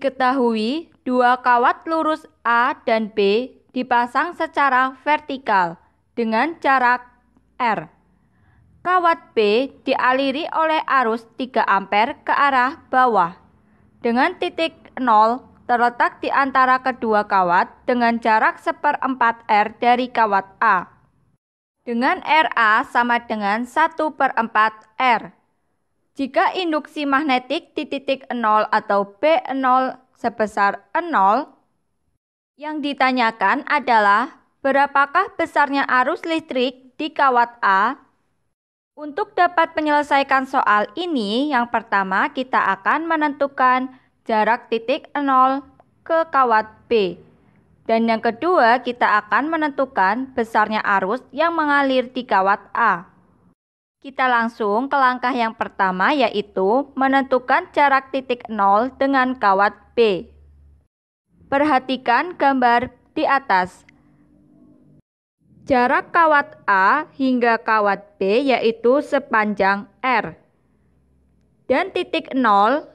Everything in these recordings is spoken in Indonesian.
Diketahui dua kawat lurus A dan B dipasang secara vertikal dengan jarak R. Kawat B dialiri oleh arus 3 ampere ke arah bawah dengan titik 0 terletak di antara kedua kawat dengan jarak seperempat R dari kawat A. Dengan RA sama dengan 1 per 4 R. Jika induksi magnetik di titik 0 atau p 0 sebesar 0, yang ditanyakan adalah berapakah besarnya arus listrik di kawat A? Untuk dapat menyelesaikan soal ini, yang pertama kita akan menentukan jarak titik 0 ke kawat B. Dan yang kedua, kita akan menentukan besarnya arus yang mengalir di kawat A. Kita langsung ke langkah yang pertama yaitu menentukan jarak titik 0 dengan kawat P. Perhatikan gambar di atas. Jarak kawat A hingga kawat B yaitu sepanjang R. Dan titik 0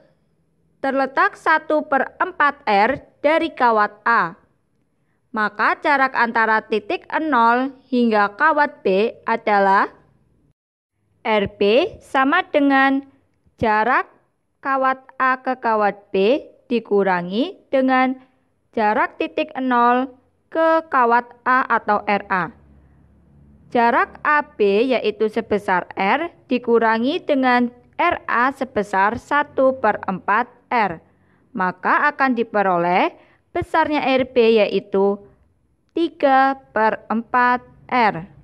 terletak 1 per 4 R dari kawat A maka jarak antara titik 0 hingga kawat B adalah Rp sama dengan jarak kawat A ke kawat B dikurangi dengan jarak titik 0 ke kawat A atau RA. Jarak AB yaitu sebesar R dikurangi dengan RA sebesar 1 per 4 R. Maka akan diperoleh besarnya RB yaitu 3 per 4 R.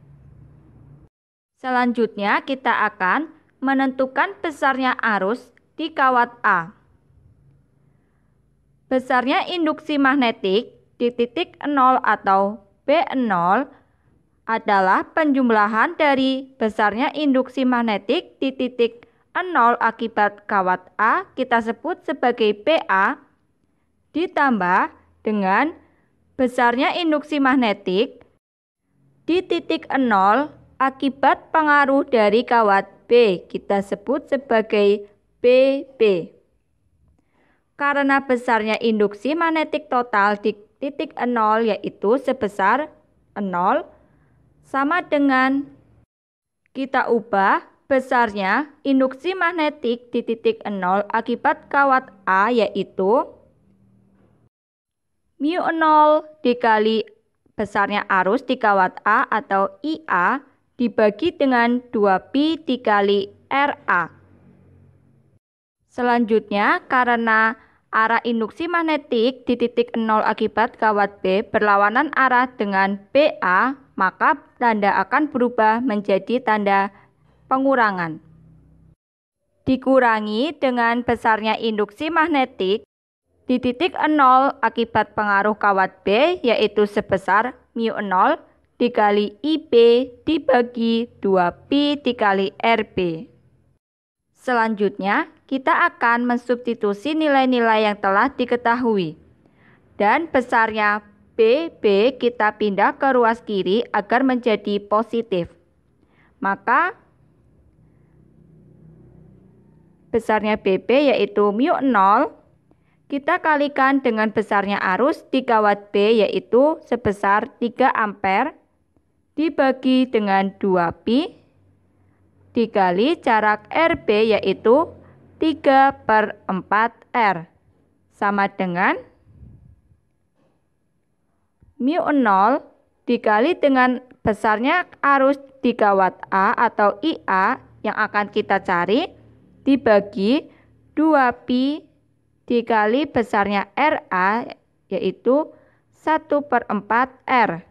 Selanjutnya kita akan menentukan besarnya arus di kawat A. Besarnya induksi magnetik di titik 0 atau B0 adalah penjumlahan dari besarnya induksi magnetik di titik 0 akibat kawat A kita sebut sebagai PA ditambah dengan besarnya induksi magnetik di titik 0 akibat pengaruh dari kawat B kita sebut sebagai BB. Karena besarnya induksi magnetik total di titik 0 yaitu sebesar 0 sama dengan kita ubah besarnya induksi magnetik di titik 0 akibat kawat A yaitu mu 0 dikali besarnya arus di kawat A atau IA dibagi dengan 2pi dikali RA. Selanjutnya, karena arah induksi magnetik di titik 0 akibat kawat B berlawanan arah dengan BA, maka tanda akan berubah menjadi tanda pengurangan. Dikurangi dengan besarnya induksi magnetik di titik 0 akibat pengaruh kawat B yaitu sebesar mu 0 dikali IP dibagi 2P dikali rp. Selanjutnya, kita akan mensubstitusi nilai-nilai yang telah diketahui. Dan besarnya BB kita pindah ke ruas kiri agar menjadi positif. Maka besarnya BB yaitu mu 0 kita kalikan dengan besarnya arus di kawat B yaitu sebesar 3 ampere dibagi dengan 2pi dikali jarak RB yaitu 3 per 4R sama dengan mu 0 dikali dengan besarnya arus 3 watt A atau IA yang akan kita cari dibagi 2pi dikali besarnya RA yaitu 1 per 4 R.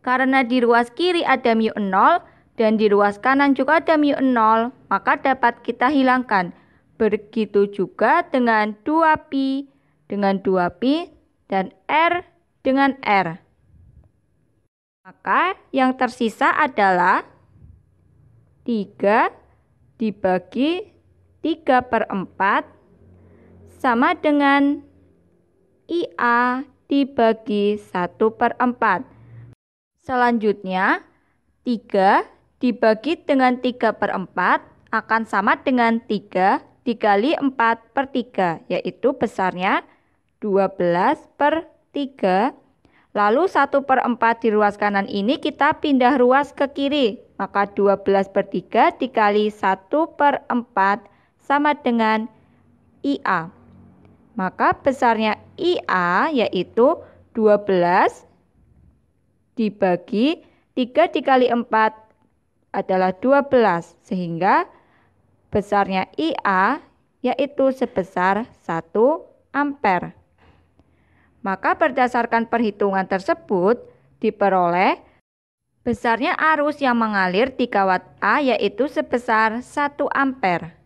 Karena di ruas kiri ada mu 0 dan di ruas kanan juga ada mu 0, maka dapat kita hilangkan. Begitu juga dengan 2pi dengan 2pi dan r dengan r. Maka yang tersisa adalah 3 dibagi 3 per 4 sama dengan IA dibagi 1 per 4. Selanjutnya, 3 dibagi dengan 3 per 4 akan sama dengan 3 dikali 4 per 3, yaitu besarnya 12 per 3. Lalu 1 per 4 di ruas kanan ini kita pindah ruas ke kiri. Maka 12 per 3 dikali 1 per 4 sama dengan IA. Maka besarnya IA yaitu 12 per dibagi 3 dikali 4 adalah 12 sehingga besarnya IA yaitu sebesar 1 ampere. Maka berdasarkan perhitungan tersebut diperoleh besarnya arus yang mengalir 3 watt A yaitu sebesar 1 ampere.